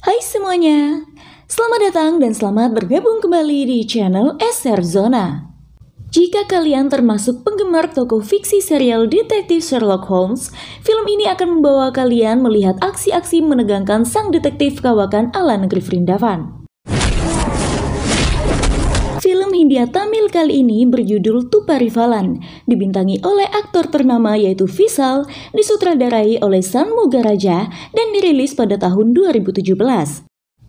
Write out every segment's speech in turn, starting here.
Hai semuanya, selamat datang dan selamat bergabung kembali di channel SR Zona. Jika kalian termasuk penggemar toko fiksi serial detektif Sherlock Holmes, film ini akan membawa kalian melihat aksi-aksi menegangkan sang detektif kawakan ala negeri Vrindavan. India Tamil kali ini berjudul Tuparivalan, dibintangi oleh aktor ternama yaitu Visal, disutradarai oleh San Mugaraja, dan dirilis pada tahun 2017.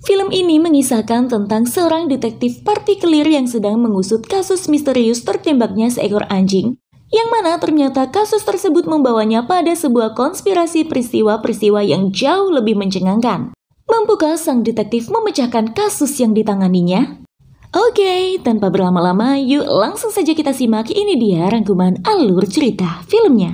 Film ini mengisahkan tentang seorang detektif partikelir yang sedang mengusut kasus misterius tertembaknya seekor anjing yang mana ternyata kasus tersebut membawanya pada sebuah konspirasi peristiwa-peristiwa yang jauh lebih mencengangkan. Mampukah sang detektif memecahkan kasus yang ditanganinya? Oke, okay, tanpa berlama-lama, yuk langsung saja kita simak ini dia rangkuman alur cerita filmnya.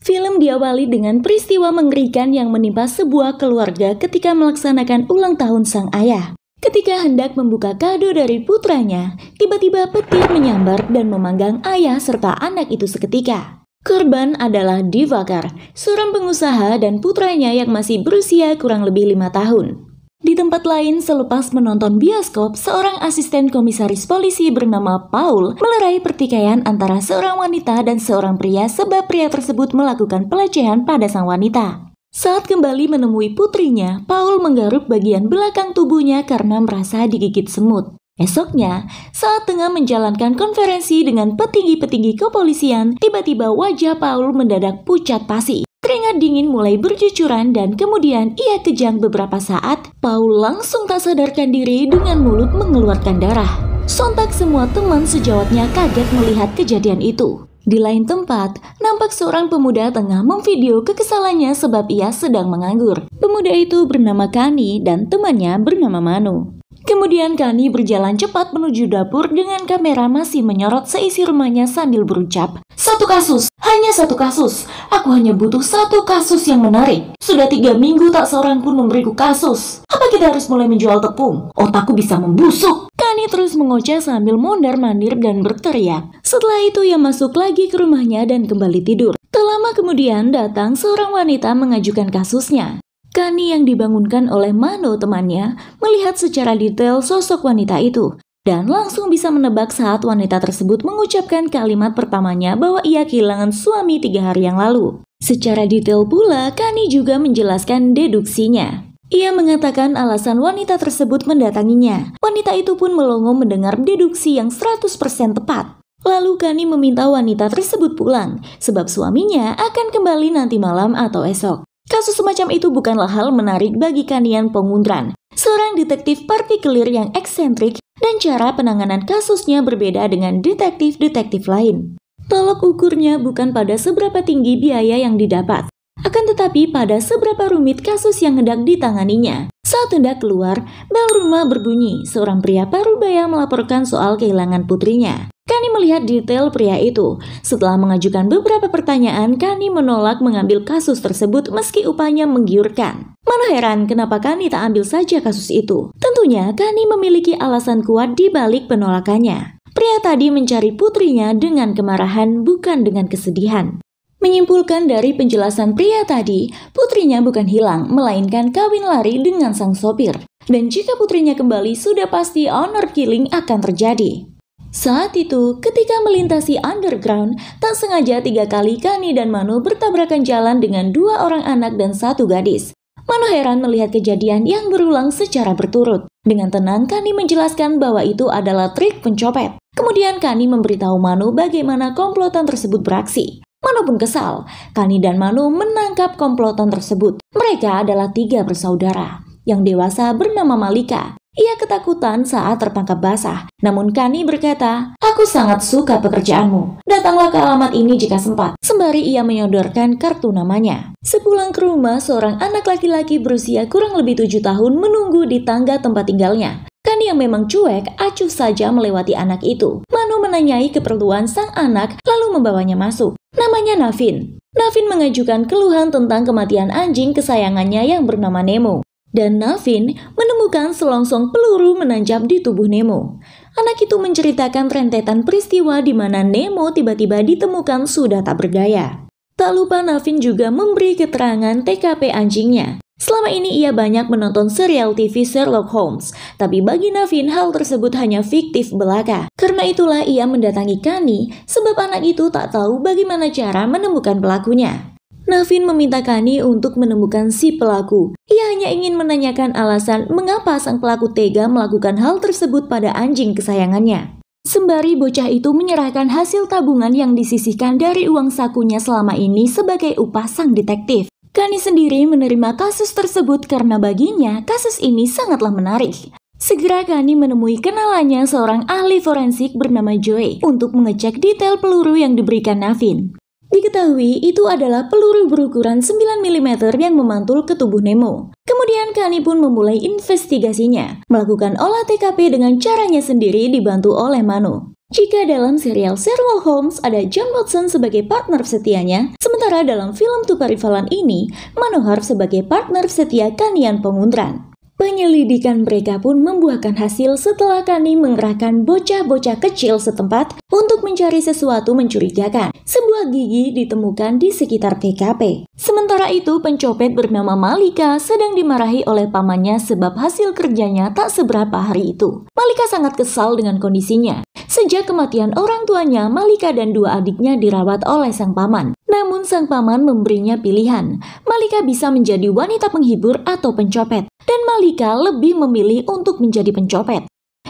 Film diawali dengan peristiwa mengerikan yang menimpa sebuah keluarga ketika melaksanakan ulang tahun sang ayah. Ketika hendak membuka kado dari putranya, tiba-tiba petir menyambar dan memanggang ayah serta anak itu seketika. Kurban adalah Divakar, seorang pengusaha dan putranya yang masih berusia kurang lebih lima tahun. Di tempat lain, selepas menonton bioskop, seorang asisten komisaris polisi bernama Paul melerai pertikaian antara seorang wanita dan seorang pria sebab pria tersebut melakukan pelecehan pada sang wanita. Saat kembali menemui putrinya, Paul menggaruk bagian belakang tubuhnya karena merasa digigit semut. Esoknya, saat tengah menjalankan konferensi dengan petinggi-petinggi kepolisian, tiba-tiba wajah Paul mendadak pucat pasi. Keringat dingin mulai bercucuran dan kemudian ia kejang beberapa saat. Paul langsung tak sadarkan diri dengan mulut mengeluarkan darah. Sontak semua teman sejawatnya kaget melihat kejadian itu. Di lain tempat, nampak seorang pemuda tengah memvideo kekesalannya sebab ia sedang menganggur. Pemuda itu bernama Kani dan temannya bernama Manu. Kemudian Kani berjalan cepat menuju dapur dengan kamera masih menyorot seisi rumahnya sambil berucap, Satu kasus, hanya satu kasus. Aku hanya butuh satu kasus yang menarik. Sudah tiga minggu tak seorang pun memberiku kasus. Apa kita harus mulai menjual tepung? Otakku bisa membusuk. Kani terus mengoceh sambil mondar-mandir dan berteriak. Setelah itu ia masuk lagi ke rumahnya dan kembali tidur. Tak lama kemudian datang seorang wanita mengajukan kasusnya. Kani yang dibangunkan oleh Mano temannya melihat secara detail sosok wanita itu dan langsung bisa menebak saat wanita tersebut mengucapkan kalimat pertamanya bahwa ia kehilangan suami tiga hari yang lalu. Secara detail pula, Kani juga menjelaskan deduksinya. Ia mengatakan alasan wanita tersebut mendatanginya. Wanita itu pun melongo mendengar deduksi yang 100% tepat. Lalu Kani meminta wanita tersebut pulang, sebab suaminya akan kembali nanti malam atau esok. Kasus semacam itu bukanlah hal menarik bagi Kandian Pengundran, seorang detektif partikelir yang eksentrik dan cara penanganan kasusnya berbeda dengan detektif-detektif lain. Tolok ukurnya bukan pada seberapa tinggi biaya yang didapat, akan tetapi pada seberapa rumit kasus yang hendak ditanganinya. Saat hendak keluar, bel rumah berbunyi, seorang pria parubaya melaporkan soal kehilangan putrinya. Kani melihat detail pria itu. Setelah mengajukan beberapa pertanyaan, Kani menolak mengambil kasus tersebut meski upahnya menggiurkan. Mana heran kenapa Kani tak ambil saja kasus itu. Tentunya Kani memiliki alasan kuat di balik penolakannya. Pria tadi mencari putrinya dengan kemarahan bukan dengan kesedihan. Menyimpulkan dari penjelasan pria tadi, putrinya bukan hilang, melainkan kawin lari dengan sang sopir. Dan jika putrinya kembali, sudah pasti honor killing akan terjadi. Saat itu, ketika melintasi underground, tak sengaja tiga kali Kani dan Manu bertabrakan jalan dengan dua orang anak dan satu gadis. Mano heran melihat kejadian yang berulang secara berturut. Dengan tenang, Kani menjelaskan bahwa itu adalah trik pencopet. Kemudian Kani memberitahu Manu bagaimana komplotan tersebut beraksi. Mano pun kesal. Kani dan Manu menangkap komplotan tersebut. Mereka adalah tiga bersaudara. Yang dewasa bernama Malika, ia ketakutan saat tertangkap basah. Namun Kani berkata, Aku sangat suka pekerjaanmu. Datanglah ke alamat ini jika sempat. Sembari ia menyodorkan kartu namanya. Sepulang ke rumah, seorang anak laki-laki berusia kurang lebih tujuh tahun menunggu di tangga tempat tinggalnya. Kani yang memang cuek, acuh saja melewati anak itu. Manu menanyai keperluan sang anak, lalu membawanya masuk. Namanya Navin. Navin mengajukan keluhan tentang kematian anjing kesayangannya yang bernama Nemo dan Navin menemukan selongsong peluru menancap di tubuh Nemo. Anak itu menceritakan rentetan peristiwa di mana Nemo tiba-tiba ditemukan sudah tak berdaya. Tak lupa Navin juga memberi keterangan TKP anjingnya. Selama ini ia banyak menonton serial TV Sherlock Holmes, tapi bagi Navin hal tersebut hanya fiktif belaka. Karena itulah ia mendatangi Kani sebab anak itu tak tahu bagaimana cara menemukan pelakunya. Navin meminta Kani untuk menemukan si pelaku. Ia hanya ingin menanyakan alasan mengapa sang pelaku tega melakukan hal tersebut pada anjing kesayangannya. Sembari bocah itu menyerahkan hasil tabungan yang disisihkan dari uang sakunya selama ini sebagai upah sang detektif. Kani sendiri menerima kasus tersebut karena baginya kasus ini sangatlah menarik. Segera Kani menemui kenalannya seorang ahli forensik bernama Joy untuk mengecek detail peluru yang diberikan Navin. Diketahui itu adalah peluru berukuran 9 mm yang memantul ke tubuh Nemo. Kemudian Kani pun memulai investigasinya, melakukan olah TKP dengan caranya sendiri dibantu oleh Manu. Jika dalam serial Sherlock Holmes ada John Watson sebagai partner setianya, sementara dalam film Tuparivalan ini, Manohar sebagai partner setia Kanian Pengundran. Penyelidikan mereka pun membuahkan hasil setelah Kani mengerahkan bocah-bocah kecil setempat untuk mencari sesuatu mencurigakan. Sebuah gigi ditemukan di sekitar TKP. Sementara itu, pencopet bernama Malika sedang dimarahi oleh pamannya sebab hasil kerjanya tak seberapa hari itu. Malika sangat kesal dengan kondisinya. Sejak kematian orang tuanya, Malika dan dua adiknya dirawat oleh sang paman. Namun sang paman memberinya pilihan. Malika bisa menjadi wanita penghibur atau pencopet. Dan Malika lebih memilih untuk menjadi pencopet.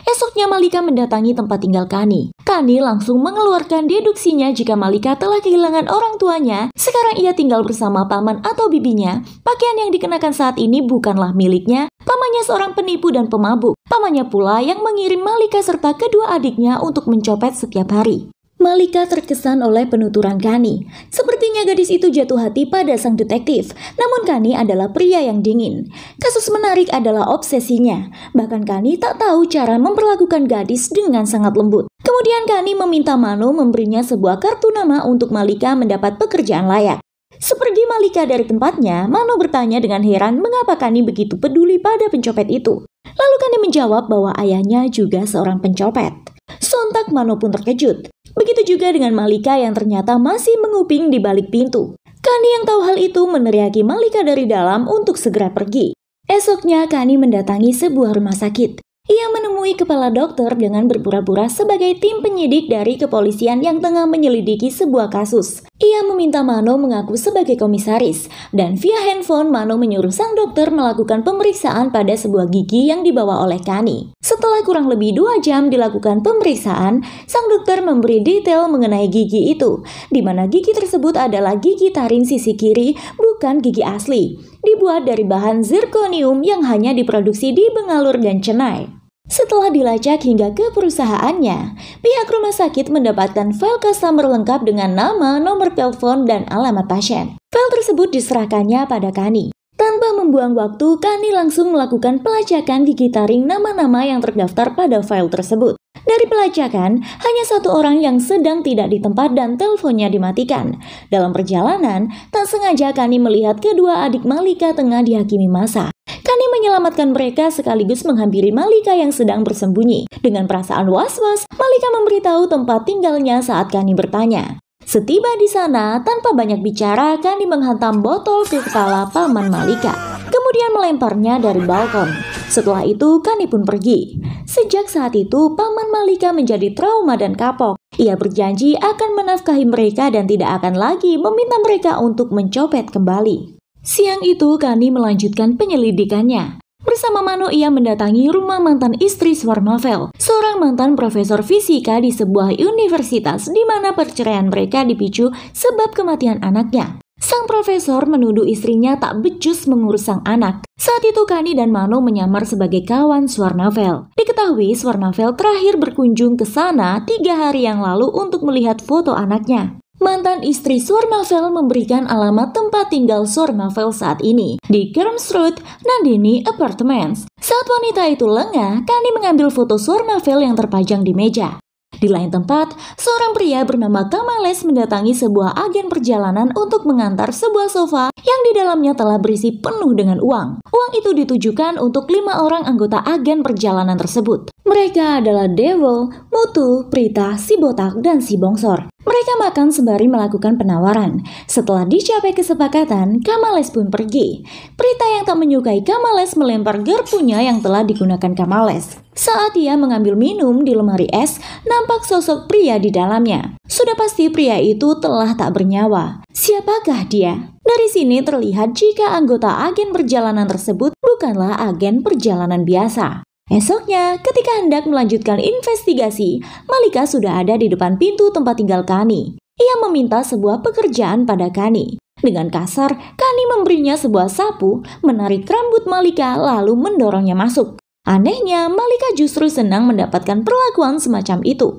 Esoknya Malika mendatangi tempat tinggal Kani. Kani langsung mengeluarkan deduksinya jika Malika telah kehilangan orang tuanya. Sekarang ia tinggal bersama paman atau bibinya. Pakaian yang dikenakan saat ini bukanlah miliknya. Pamannya seorang penipu dan pemabuk. Pamannya pula yang mengirim Malika serta kedua adiknya untuk mencopet setiap hari. Malika terkesan oleh penuturan Kani. Sepertinya gadis itu jatuh hati pada sang detektif, namun Kani adalah pria yang dingin. Kasus menarik adalah obsesinya, bahkan Kani tak tahu cara memperlakukan gadis dengan sangat lembut. Kemudian Kani meminta Mano memberinya sebuah kartu nama untuk Malika mendapat pekerjaan layak. Seperti Malika dari tempatnya, Mano bertanya dengan heran mengapa Kani begitu peduli pada pencopet itu. Lalu Kani menjawab bahwa ayahnya juga seorang pencopet sontak Mano pun terkejut. Begitu juga dengan Malika yang ternyata masih menguping di balik pintu. Kani yang tahu hal itu meneriaki Malika dari dalam untuk segera pergi. Esoknya Kani mendatangi sebuah rumah sakit. Ia menemui kepala dokter dengan berpura-pura sebagai tim penyidik dari kepolisian yang tengah menyelidiki sebuah kasus. Ia meminta Mano mengaku sebagai komisaris, dan via handphone Mano menyuruh sang dokter melakukan pemeriksaan pada sebuah gigi yang dibawa oleh Kani. Setelah kurang lebih dua jam dilakukan pemeriksaan, sang dokter memberi detail mengenai gigi itu, di mana gigi tersebut adalah gigi taring sisi kiri, bukan gigi asli. Dibuat dari bahan zirconium yang hanya diproduksi di Bengalur dan Chennai. Setelah dilacak hingga ke perusahaannya, pihak rumah sakit mendapatkan file customer lengkap dengan nama, nomor telepon, dan alamat pasien. File tersebut diserahkannya pada Kani. Tanpa membuang waktu, Kani langsung melakukan pelacakan digitaring nama-nama yang terdaftar pada file tersebut. Dari pelacakan, hanya satu orang yang sedang tidak di tempat dan teleponnya dimatikan. Dalam perjalanan, tak sengaja Kani melihat kedua adik Malika tengah dihakimi masa. Kani menyelamatkan mereka sekaligus menghampiri Malika yang sedang bersembunyi. Dengan perasaan was-was, Malika memberitahu tempat tinggalnya saat Kani bertanya. Setiba di sana, tanpa banyak bicara, Kani menghantam botol ke kepala Paman Malika, kemudian melemparnya dari balkon. Setelah itu, Kani pun pergi. Sejak saat itu, Paman Malika menjadi trauma dan kapok. Ia berjanji akan menafkahi mereka dan tidak akan lagi meminta mereka untuk mencopet kembali. Siang itu, Kani melanjutkan penyelidikannya. Bersama Mano, ia mendatangi rumah mantan istri Swarnavel, seorang mantan profesor fisika di sebuah universitas di mana perceraian mereka dipicu sebab kematian anaknya. Sang profesor menuduh istrinya tak becus mengurus sang anak. Saat itu Kani dan Mano menyamar sebagai kawan Swarnavel. Diketahui Swarnavel terakhir berkunjung ke sana tiga hari yang lalu untuk melihat foto anaknya. Mantan istri Surnavel memberikan alamat tempat tinggal Surnavel saat ini di Road, Nandini Apartments. Saat wanita itu lengah, Kani mengambil foto Surnavel yang terpajang di meja. Di lain tempat, seorang pria bernama Kamales mendatangi sebuah agen perjalanan untuk mengantar sebuah sofa yang di dalamnya telah berisi penuh dengan uang. Uang itu ditujukan untuk lima orang anggota agen perjalanan tersebut. Mereka adalah Devil, Mutu, Prita, si botak, dan si bongsor. Mereka makan sembari melakukan penawaran. Setelah dicapai kesepakatan, Kamales pun pergi. Prita yang tak menyukai Kamales melempar garpunya yang telah digunakan Kamales. Saat ia mengambil minum di lemari es, nampak sosok pria di dalamnya. Sudah pasti pria itu telah tak bernyawa. Siapakah dia? Dari sini terlihat jika anggota agen perjalanan tersebut bukanlah agen perjalanan biasa. Esoknya, ketika hendak melanjutkan investigasi, Malika sudah ada di depan pintu tempat tinggal Kani. Ia meminta sebuah pekerjaan pada Kani. Dengan kasar, Kani memberinya sebuah sapu, menarik rambut Malika lalu mendorongnya masuk. Anehnya, Malika justru senang mendapatkan perlakuan semacam itu.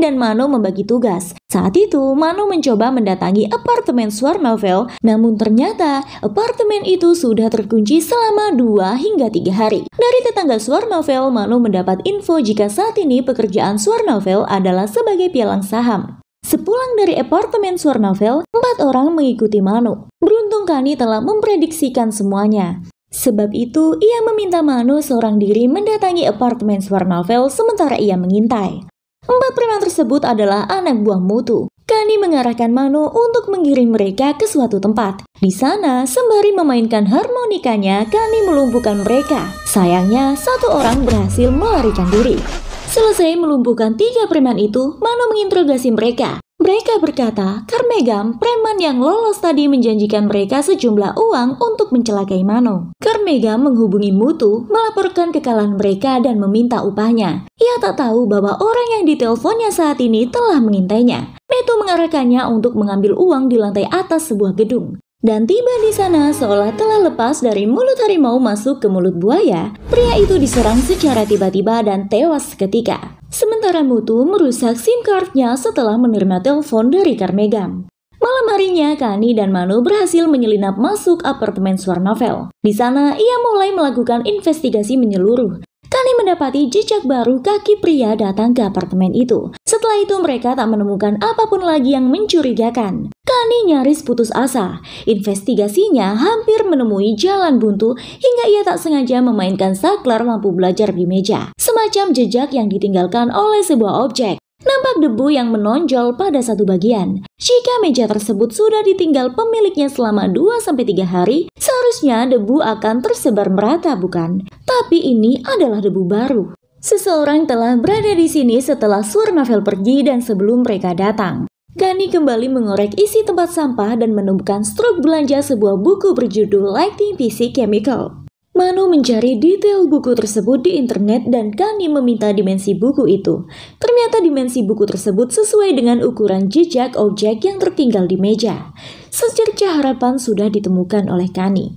dan Mano membagi tugas. Saat itu, Mano mencoba mendatangi apartemen Swarnovel, namun ternyata apartemen itu sudah terkunci selama 2 hingga 3 hari. Dari tetangga Swarnovel, Mano mendapat info jika saat ini pekerjaan Swarnovel adalah sebagai pialang saham. Sepulang dari apartemen Swarnavel, empat orang mengikuti Manu. Beruntung Kani telah memprediksikan semuanya. Sebab itu, ia meminta Manu seorang diri mendatangi apartemen Swarnavel sementara ia mengintai. Empat preman tersebut adalah anak buah Mutu. Kani mengarahkan Mano untuk mengirim mereka ke suatu tempat. Di sana, sembari memainkan harmonikanya, Kani melumpuhkan mereka. Sayangnya, satu orang berhasil melarikan diri. Selesai melumpuhkan tiga preman itu, Mano menginterogasi mereka. Mereka berkata, Carmegam, preman yang lolos tadi menjanjikan mereka sejumlah uang untuk mencelakai Mano. Carmegam menghubungi Mutu, melaporkan kekalahan mereka dan meminta upahnya. Ia tak tahu bahwa orang yang diteleponnya saat ini telah mengintainya. Metu mengarahkannya untuk mengambil uang di lantai atas sebuah gedung. Dan tiba di sana seolah telah lepas dari mulut harimau masuk ke mulut buaya, pria itu diserang secara tiba-tiba dan tewas seketika. Sementara Mutu merusak SIM cardnya setelah menerima telepon dari Karmegam. Malam harinya, Kani dan Manu berhasil menyelinap masuk apartemen Swarnavel. Di sana, ia mulai melakukan investigasi menyeluruh. Kani mendapati jejak baru kaki pria datang ke apartemen itu. Setelah itu mereka tak menemukan apapun lagi yang mencurigakan. Kani nyaris putus asa. Investigasinya hampir menemui jalan buntu hingga ia tak sengaja memainkan saklar lampu belajar di meja. Semacam jejak yang ditinggalkan oleh sebuah objek. Nampak debu yang menonjol pada satu bagian. Jika meja tersebut sudah ditinggal pemiliknya selama 2-3 hari, seharusnya debu akan tersebar merata, bukan? Tapi ini adalah debu baru. Seseorang telah berada di sini setelah Surnavel pergi dan sebelum mereka datang. Gani kembali mengorek isi tempat sampah dan menemukan struk belanja sebuah buku berjudul Lighting PC Chemical. Manu mencari detail buku tersebut di internet dan Gani meminta dimensi buku itu. Ternyata dimensi buku tersebut sesuai dengan ukuran jejak objek yang tertinggal di meja. Secerca harapan sudah ditemukan oleh Kani.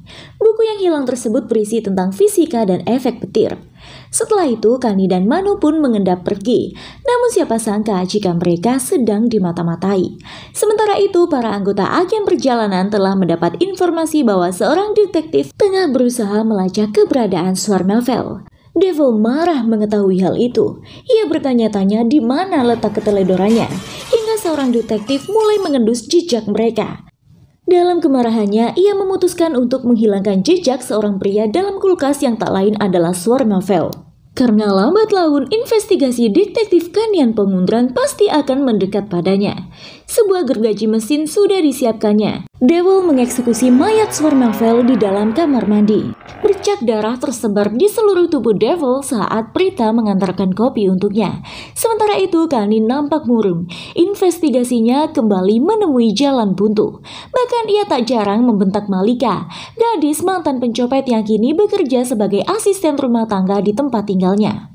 Buku yang hilang tersebut berisi tentang fisika dan efek petir. Setelah itu, Kani dan Manu pun mengendap pergi. Namun siapa sangka jika mereka sedang dimata-matai. Sementara itu, para anggota agen perjalanan telah mendapat informasi bahwa seorang detektif tengah berusaha melacak keberadaan Swarnavel. Devil marah mengetahui hal itu. Ia bertanya-tanya di mana letak keteledorannya, hingga seorang detektif mulai mengendus jejak mereka. Dalam kemarahannya, ia memutuskan untuk menghilangkan jejak seorang pria dalam kulkas yang tak lain adalah Swarnavel. Karena lambat laun, investigasi detektif Kanian Pengundran pasti akan mendekat padanya. Sebuah gergaji mesin sudah disiapkannya. Dewul mengeksekusi mayat Swermavel di dalam kamar mandi. Bercak darah tersebar di seluruh tubuh Devil saat Prita mengantarkan kopi untuknya. Sementara itu, Kani nampak murung. Investigasinya kembali menemui jalan buntu. Bahkan ia tak jarang membentak Malika, gadis mantan pencopet yang kini bekerja sebagai asisten rumah tangga di tempat tinggalnya.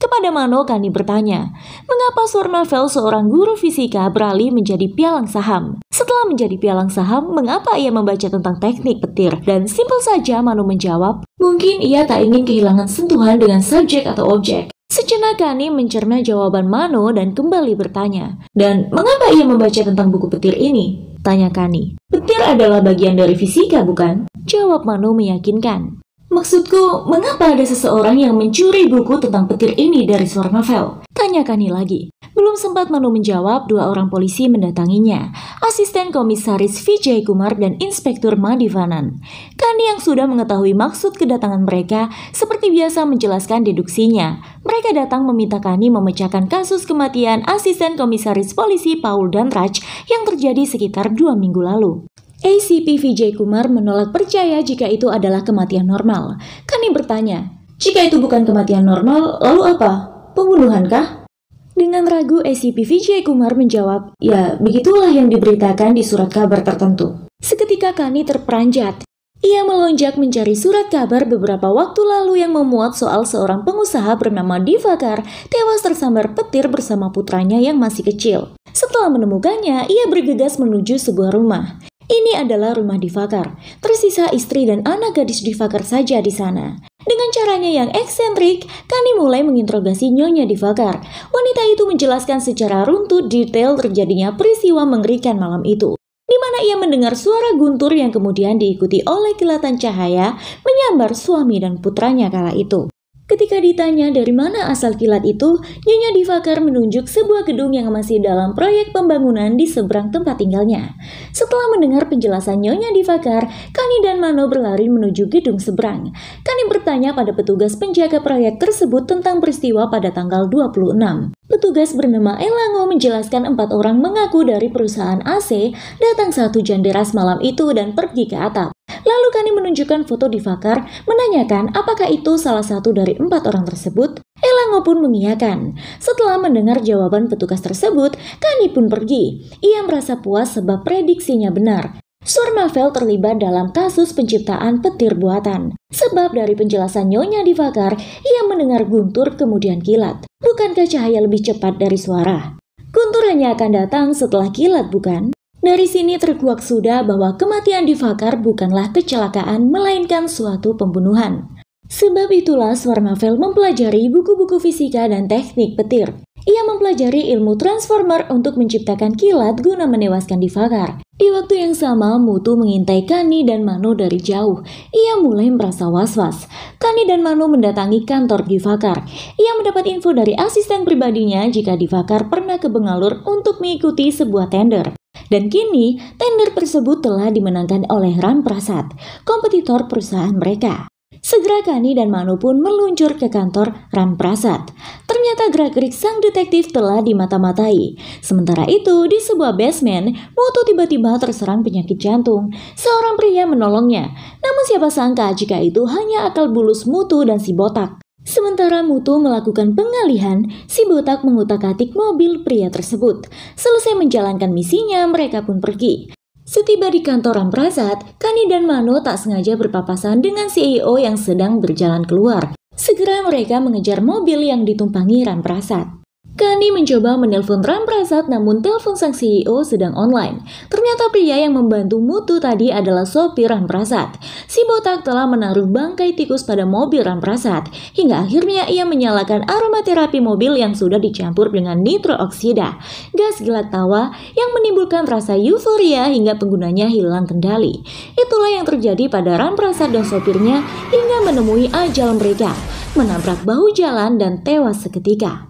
Kepada Mano, Kani bertanya, mengapa novel seorang guru fisika beralih menjadi pialang saham? Setelah menjadi pialang saham, mengapa ia membaca tentang teknik petir? Dan simpel saja Mano menjawab, mungkin ia tak ingin kehilangan sentuhan dengan subjek atau objek. Sejenak Kani mencerna jawaban Mano dan kembali bertanya, dan mengapa ia membaca tentang buku petir ini? Tanya Kani. Petir adalah bagian dari fisika, bukan? Jawab Mano meyakinkan. Maksudku, mengapa ada seseorang yang mencuri buku tentang petir ini dari seorang novel? Tanya Kani lagi. Belum sempat Manu menjawab, dua orang polisi mendatanginya. Asisten Komisaris Vijay Kumar dan Inspektur Madivanan. Kani yang sudah mengetahui maksud kedatangan mereka, seperti biasa menjelaskan deduksinya. Mereka datang meminta Kani memecahkan kasus kematian Asisten Komisaris Polisi Paul Danraj yang terjadi sekitar dua minggu lalu. ACP Vijay Kumar menolak percaya jika itu adalah kematian normal. Kani bertanya, jika itu bukan kematian normal, lalu apa? Pembunuhankah? Dengan ragu, ACP Vijay Kumar menjawab, ya begitulah yang diberitakan di surat kabar tertentu. Seketika Kani terperanjat. Ia melonjak mencari surat kabar beberapa waktu lalu yang memuat soal seorang pengusaha bernama Divakar tewas tersambar petir bersama putranya yang masih kecil. Setelah menemukannya, ia bergegas menuju sebuah rumah. Ini adalah rumah Divakar. Tersisa istri dan anak gadis Divakar saja di sana. Dengan caranya yang eksentrik, Kani mulai menginterogasi Nyonya Divakar. Wanita itu menjelaskan secara runtut detail terjadinya peristiwa mengerikan malam itu. Di mana ia mendengar suara guntur yang kemudian diikuti oleh kilatan cahaya menyambar suami dan putranya kala itu. Ketika ditanya dari mana asal kilat itu, Nyonya Divakar menunjuk sebuah gedung yang masih dalam proyek pembangunan di seberang tempat tinggalnya. Setelah mendengar penjelasan Nyonya Divakar, Kani dan Mano berlari menuju gedung seberang. Kani bertanya pada petugas penjaga proyek tersebut tentang peristiwa pada tanggal 26. Petugas bernama Elango menjelaskan empat orang mengaku dari perusahaan AC datang satu jam deras malam itu dan pergi ke atap. Lalu Kani menunjukkan foto di Fakar, menanyakan apakah itu salah satu dari empat orang tersebut. Elango pun mengiyakan. Setelah mendengar jawaban petugas tersebut, Kani pun pergi. Ia merasa puas sebab prediksinya benar. Sormavel terlibat dalam kasus penciptaan petir buatan. Sebab dari penjelasan Nyonya Divakar, ia mendengar guntur kemudian kilat. Bukankah cahaya lebih cepat dari suara? Guntur hanya akan datang setelah kilat, bukan? Dari sini terkuak sudah bahwa kematian di Fakar bukanlah kecelakaan melainkan suatu pembunuhan. Sebab itulah Swarnavel mempelajari buku-buku fisika dan teknik petir. Ia mempelajari ilmu transformer untuk menciptakan kilat guna menewaskan Divakar. Di waktu yang sama, Mutu mengintai Kani dan Mano dari jauh. Ia mulai merasa was-was. Kani dan Mano mendatangi kantor Divakar. Ia mendapat info dari asisten pribadinya jika Divakar pernah ke Bengalur untuk mengikuti sebuah tender. Dan kini, tender tersebut telah dimenangkan oleh Ram Prasad, kompetitor perusahaan mereka. Segera Kani dan Manu pun meluncur ke kantor Ram Prasad. Ternyata gerak-gerik sang detektif telah dimata-matai. Sementara itu, di sebuah basement, Mutu tiba-tiba terserang penyakit jantung. Seorang pria menolongnya. Namun siapa sangka jika itu hanya akal bulus Mutu dan si botak. Sementara Mutu melakukan pengalihan, si botak mengutak-atik mobil pria tersebut. Selesai menjalankan misinya, mereka pun pergi. Setiba di kantor Amprasat, Kani dan Mano tak sengaja berpapasan dengan CEO yang sedang berjalan keluar. Segera mereka mengejar mobil yang ditumpangi Ramprasat. Kani mencoba menelpon Ram Prasad namun telepon sang CEO sedang online. Ternyata pria yang membantu Mutu tadi adalah sopir Ram Prasad. Si botak telah menaruh bangkai tikus pada mobil Ram Prasad hingga akhirnya ia menyalakan aromaterapi mobil yang sudah dicampur dengan nitrooksida, gas gelat tawa yang menimbulkan rasa euforia hingga penggunanya hilang kendali. Itulah yang terjadi pada Ram Prasad dan sopirnya hingga menemui ajal mereka, menabrak bahu jalan dan tewas seketika.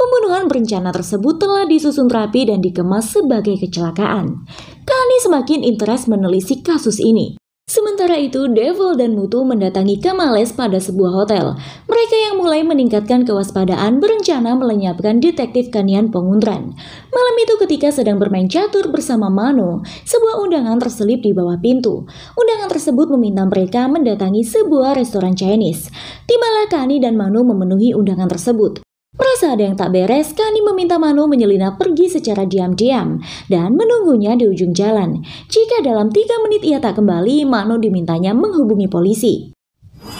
Pembunuhan berencana tersebut telah disusun rapi dan dikemas sebagai kecelakaan. Kani semakin interes menelisik kasus ini. Sementara itu, Devil dan Mutu mendatangi Kamales pada sebuah hotel. Mereka yang mulai meningkatkan kewaspadaan berencana melenyapkan detektif Kanian Pengundran. Malam itu ketika sedang bermain catur bersama Mano, sebuah undangan terselip di bawah pintu. Undangan tersebut meminta mereka mendatangi sebuah restoran Chinese. Tibalah Kani dan Mano memenuhi undangan tersebut. Merasa ada yang tak beres, Kani meminta Mano menyelinap pergi secara diam-diam dan menunggunya di ujung jalan. Jika dalam tiga menit ia tak kembali, Mano dimintanya menghubungi polisi.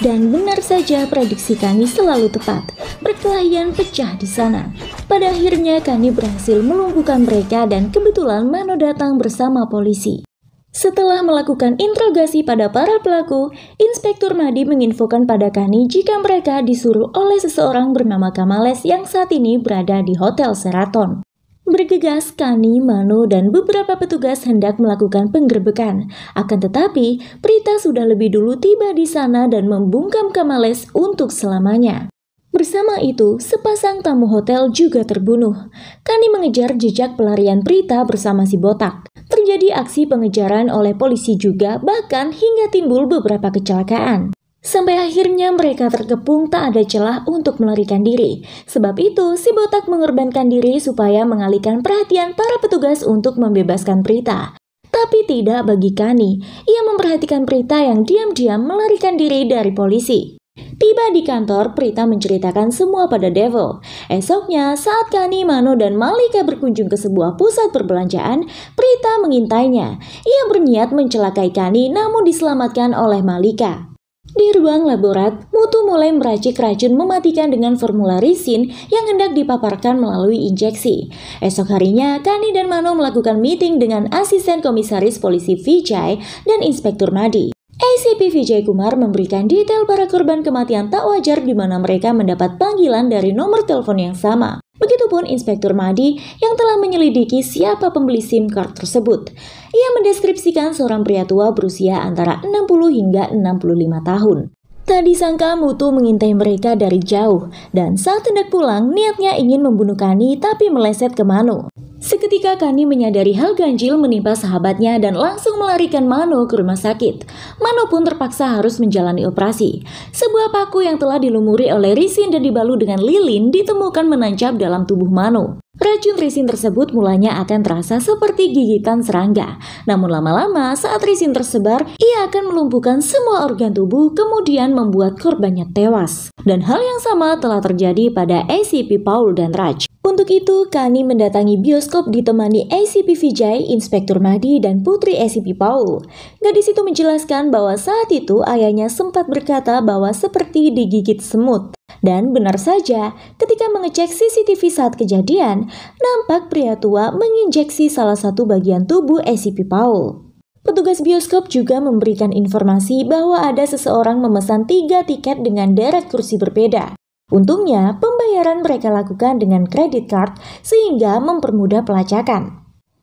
Dan benar saja prediksi Kani selalu tepat. Perkelahian pecah di sana. Pada akhirnya Kani berhasil melumpuhkan mereka dan kebetulan Mano datang bersama polisi. Setelah melakukan interogasi pada para pelaku, Inspektur Madi menginfokan pada Kani jika mereka disuruh oleh seseorang bernama Kamales yang saat ini berada di Hotel Seraton. Bergegas, Kani, Mano, dan beberapa petugas hendak melakukan penggerbekan. Akan tetapi, Prita sudah lebih dulu tiba di sana dan membungkam Kamales untuk selamanya. Bersama itu, sepasang tamu hotel juga terbunuh. Kani mengejar jejak pelarian Prita bersama si botak. Terjadi aksi pengejaran oleh polisi juga, bahkan hingga timbul beberapa kecelakaan. Sampai akhirnya mereka terkepung tak ada celah untuk melarikan diri. Sebab itu, si botak mengorbankan diri supaya mengalihkan perhatian para petugas untuk membebaskan Prita. Tapi tidak bagi Kani, ia memperhatikan Prita yang diam-diam melarikan diri dari polisi. Tiba di kantor, Prita menceritakan semua pada Devil. Esoknya, saat Kani, Mano, dan Malika berkunjung ke sebuah pusat perbelanjaan, Prita mengintainya. Ia berniat mencelakai Kani namun diselamatkan oleh Malika. Di ruang laborat, Mutu mulai meracik racun mematikan dengan formula risin yang hendak dipaparkan melalui injeksi. Esok harinya, Kani dan Mano melakukan meeting dengan asisten komisaris polisi Vijay dan Inspektur Madi. ACP Vijay Kumar memberikan detail para korban kematian tak wajar di mana mereka mendapat panggilan dari nomor telepon yang sama. Begitupun Inspektur Madi yang telah menyelidiki siapa pembeli SIM card tersebut. Ia mendeskripsikan seorang pria tua berusia antara 60 hingga 65 tahun. Tak disangka Mutu mengintai mereka dari jauh, dan saat hendak pulang, niatnya ingin membunuh Kani tapi meleset ke Manu. Seketika Kani menyadari hal ganjil menimpa sahabatnya dan langsung melarikan Mano ke rumah sakit. Mano pun terpaksa harus menjalani operasi. Sebuah paku yang telah dilumuri oleh risin dan dibalut dengan lilin ditemukan menancap dalam tubuh Mano. Racun resin tersebut mulanya akan terasa seperti gigitan serangga. Namun lama-lama saat resin tersebar, ia akan melumpuhkan semua organ tubuh kemudian membuat korbannya tewas. Dan hal yang sama telah terjadi pada ACP Paul dan Raj. Untuk itu, Kani mendatangi bioskop ditemani ACP Vijay, Inspektur Madi dan putri ACP Paul. Gadis itu menjelaskan bahwa saat itu ayahnya sempat berkata bahwa seperti digigit semut. Dan benar saja, ketika mengecek CCTV saat kejadian, nampak pria tua menginjeksi salah satu bagian tubuh SCP Paul. Petugas bioskop juga memberikan informasi bahwa ada seseorang memesan tiga tiket dengan deret kursi berbeda. Untungnya, pembayaran mereka lakukan dengan kredit card sehingga mempermudah pelacakan.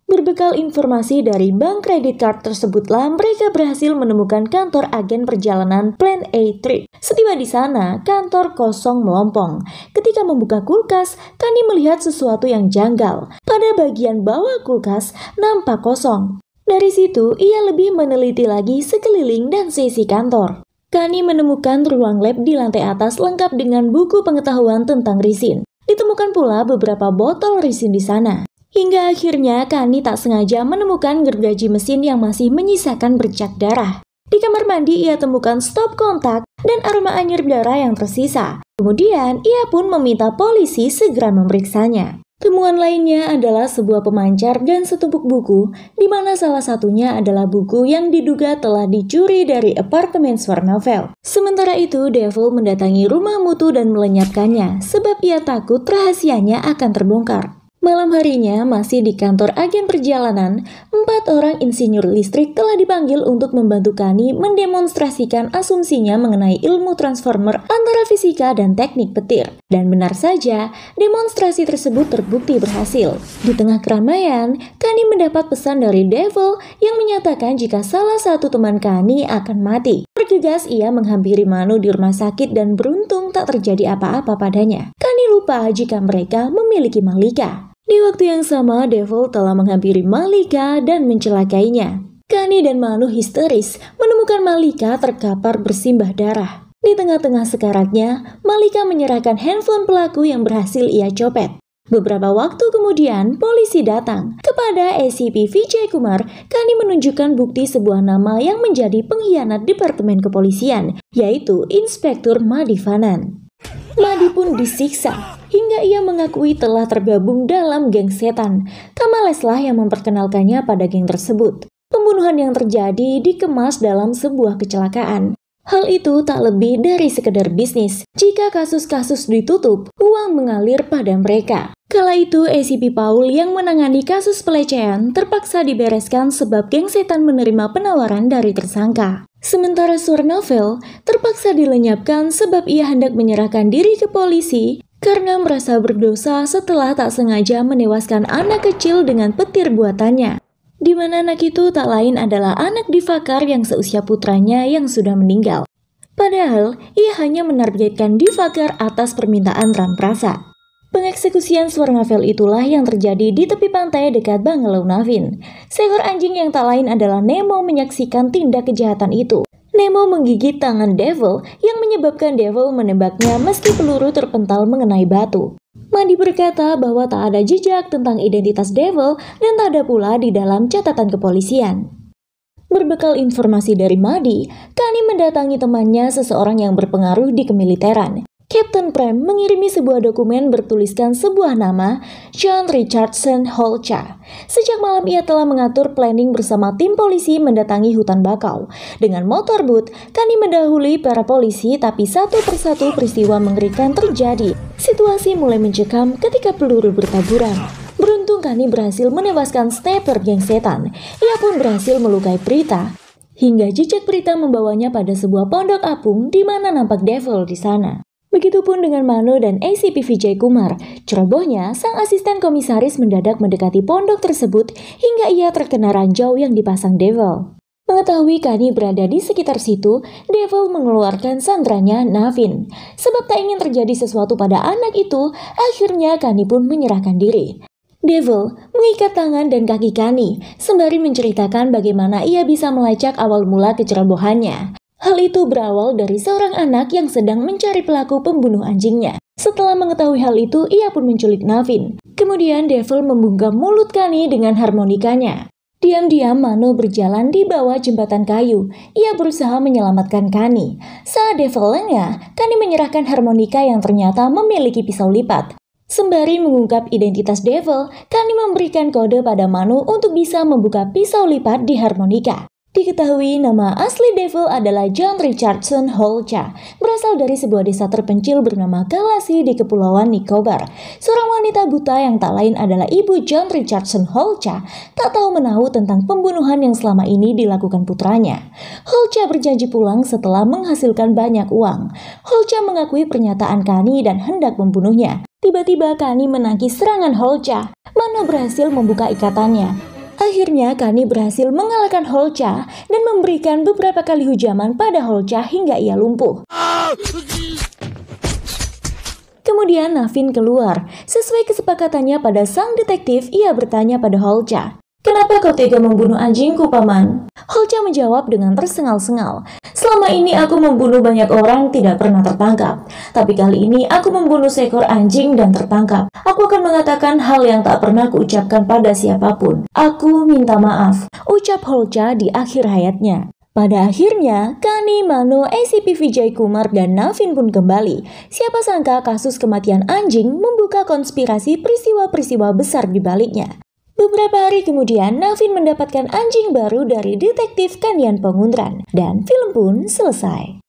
Berbekal informasi dari bank kredit card tersebutlah mereka berhasil menemukan kantor agen perjalanan Plan A Trip. Setiba di sana, kantor kosong melompong. Ketika membuka kulkas, Kani melihat sesuatu yang janggal. Pada bagian bawah kulkas, nampak kosong. Dari situ, ia lebih meneliti lagi sekeliling dan sisi kantor. Kani menemukan ruang lab di lantai atas lengkap dengan buku pengetahuan tentang risin. Ditemukan pula beberapa botol risin di sana. Hingga akhirnya Kani tak sengaja menemukan gergaji mesin yang masih menyisakan bercak darah. Di kamar mandi ia temukan stop kontak dan aroma anyir darah yang tersisa. Kemudian ia pun meminta polisi segera memeriksanya. Temuan lainnya adalah sebuah pemancar dan setumpuk buku, di mana salah satunya adalah buku yang diduga telah dicuri dari apartemen Swarnavel. Sementara itu, Devil mendatangi rumah Mutu dan melenyapkannya, sebab ia takut rahasianya akan terbongkar. Malam harinya, masih di kantor agen perjalanan, empat orang insinyur listrik telah dipanggil untuk membantu Kani mendemonstrasikan asumsinya mengenai ilmu transformer antara fisika dan teknik petir. Dan benar saja, demonstrasi tersebut terbukti berhasil. Di tengah keramaian, Kani mendapat pesan dari Devil yang menyatakan jika salah satu teman Kani akan mati. Bergegas, ia menghampiri Manu di rumah sakit dan beruntung tak terjadi apa-apa padanya. Kani lupa jika mereka memiliki Malika. Di waktu yang sama, Devil telah menghampiri Malika dan mencelakainya. Kani dan Manu histeris menemukan Malika terkapar bersimbah darah. Di tengah-tengah sekaratnya, Malika menyerahkan handphone pelaku yang berhasil ia copet. Beberapa waktu kemudian, polisi datang. Kepada SCP Vijay Kumar, Kani menunjukkan bukti sebuah nama yang menjadi pengkhianat Departemen Kepolisian, yaitu Inspektur Fanan. Madi pun disiksa hingga ia mengakui telah tergabung dalam geng setan. Kamaleslah yang memperkenalkannya pada geng tersebut. Pembunuhan yang terjadi dikemas dalam sebuah kecelakaan. Hal itu tak lebih dari sekedar bisnis. Jika kasus-kasus ditutup, uang mengalir pada mereka. Kala itu, ACP Paul yang menangani kasus pelecehan terpaksa dibereskan sebab geng setan menerima penawaran dari tersangka. Sementara Surnavel terpaksa dilenyapkan sebab ia hendak menyerahkan diri ke polisi karena merasa berdosa setelah tak sengaja menewaskan anak kecil dengan petir buatannya. Di mana anak itu tak lain adalah anak Divakar yang seusia putranya yang sudah meninggal. Padahal, ia hanya menargetkan Divakar atas permintaan Prasa. Pengeksekusian Swarnavel itulah yang terjadi di tepi pantai dekat Bangalore Navin. Seekor anjing yang tak lain adalah Nemo menyaksikan tindak kejahatan itu. Nemo menggigit tangan Devil yang menyebabkan Devil menembaknya meski peluru terpental mengenai batu. Mandi berkata bahwa tak ada jejak tentang identitas Devil dan tak ada pula di dalam catatan kepolisian. Berbekal informasi dari Madi, Kani mendatangi temannya seseorang yang berpengaruh di kemiliteran, Captain Prime mengirimi sebuah dokumen bertuliskan sebuah nama, John Richardson Holcha. Sejak malam ia telah mengatur planning bersama tim polisi mendatangi hutan bakau. Dengan motor boot, Kani mendahului para polisi tapi satu persatu peristiwa mengerikan terjadi. Situasi mulai mencekam ketika peluru bertaburan. Beruntung Kani berhasil menewaskan sniper geng setan. Ia pun berhasil melukai Prita hingga jejak berita membawanya pada sebuah pondok apung di mana nampak devil di sana. Begitupun dengan Mano dan ACP Vijay Kumar. Cerobohnya, sang asisten komisaris mendadak mendekati pondok tersebut hingga ia terkena ranjau yang dipasang Devil. Mengetahui Kani berada di sekitar situ, Devil mengeluarkan sandranya Navin. Sebab tak ingin terjadi sesuatu pada anak itu, akhirnya Kani pun menyerahkan diri. Devil mengikat tangan dan kaki Kani, sembari menceritakan bagaimana ia bisa melacak awal mula kecerobohannya. Hal itu berawal dari seorang anak yang sedang mencari pelaku pembunuh anjingnya. Setelah mengetahui hal itu, ia pun menculik Navin. Kemudian Devil membungkam mulut Kani dengan harmonikanya. Diam-diam Mano berjalan di bawah jembatan kayu. Ia berusaha menyelamatkan Kani. Saat Devil lengah, Kani menyerahkan harmonika yang ternyata memiliki pisau lipat. Sembari mengungkap identitas Devil, Kani memberikan kode pada Mano untuk bisa membuka pisau lipat di harmonika. Diketahui nama asli Devil adalah John Richardson Holcha, berasal dari sebuah desa terpencil bernama Galasi di Kepulauan Nicobar. Seorang wanita buta yang tak lain adalah ibu John Richardson Holcha, tak tahu menahu tentang pembunuhan yang selama ini dilakukan putranya. Holcha berjanji pulang setelah menghasilkan banyak uang. Holcha mengakui pernyataan Kani dan hendak membunuhnya. Tiba-tiba Kani menangkis serangan Holcha. Mano berhasil membuka ikatannya. Akhirnya Kani berhasil mengalahkan Holcha dan memberikan beberapa kali hujaman pada Holcha hingga ia lumpuh. Kemudian Navin keluar. Sesuai kesepakatannya pada sang detektif, ia bertanya pada Holcha. Kenapa kau tega membunuh anjingku, Paman? Holcha menjawab dengan tersengal-sengal. Selama ini aku membunuh banyak orang tidak pernah tertangkap. Tapi kali ini aku membunuh seekor anjing dan tertangkap. Aku akan mengatakan hal yang tak pernah ucapkan pada siapapun. Aku minta maaf. Ucap Holcha di akhir hayatnya. Pada akhirnya, Kani, Mano, ACP Vijay Kumar, dan Navin pun kembali. Siapa sangka kasus kematian anjing membuka konspirasi peristiwa-peristiwa besar di baliknya. Beberapa hari kemudian, Navin mendapatkan anjing baru dari detektif Kanyan Pengundran, dan film pun selesai.